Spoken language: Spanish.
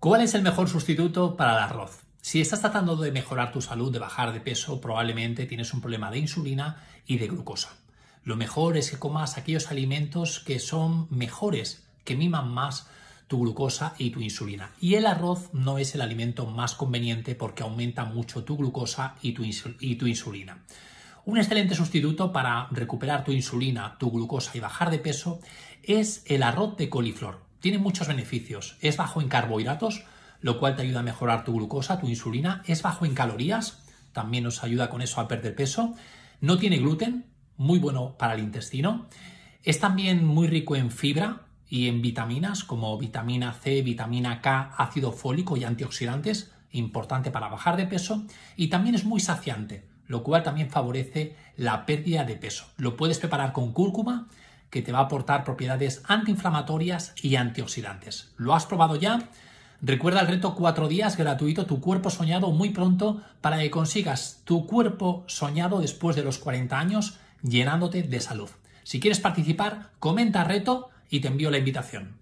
¿Cuál es el mejor sustituto para el arroz? Si estás tratando de mejorar tu salud, de bajar de peso, probablemente tienes un problema de insulina y de glucosa. Lo mejor es que comas aquellos alimentos que son mejores, que miman más tu glucosa y tu insulina. Y el arroz no es el alimento más conveniente porque aumenta mucho tu glucosa y tu, insulina. Un excelente sustituto para recuperar tu insulina, tu glucosa y bajar de peso es el arroz de coliflor. Tiene muchos beneficios. Es bajo en carbohidratos, lo cual te ayuda a mejorar tu glucosa, tu insulina. Es bajo en calorías, también nos ayuda con eso a perder peso. No tiene gluten, muy bueno para el intestino. Es también muy rico en fibra y en vitaminas como vitamina C, vitamina K, ácido fólico y antioxidantes, importante para bajar de peso. Y también es muy saciante, lo cual también favorece la pérdida de peso. Lo puedes preparar con cúrcuma, que te va a aportar propiedades antiinflamatorias y antioxidantes. ¿Lo has probado ya? Recuerda el reto 4 días gratuito Tu cuerpo soñado muy pronto para que consigas tu cuerpo soñado después de los 40 años llenándote de salud. Si quieres participar, comenta reto y te envío la invitación.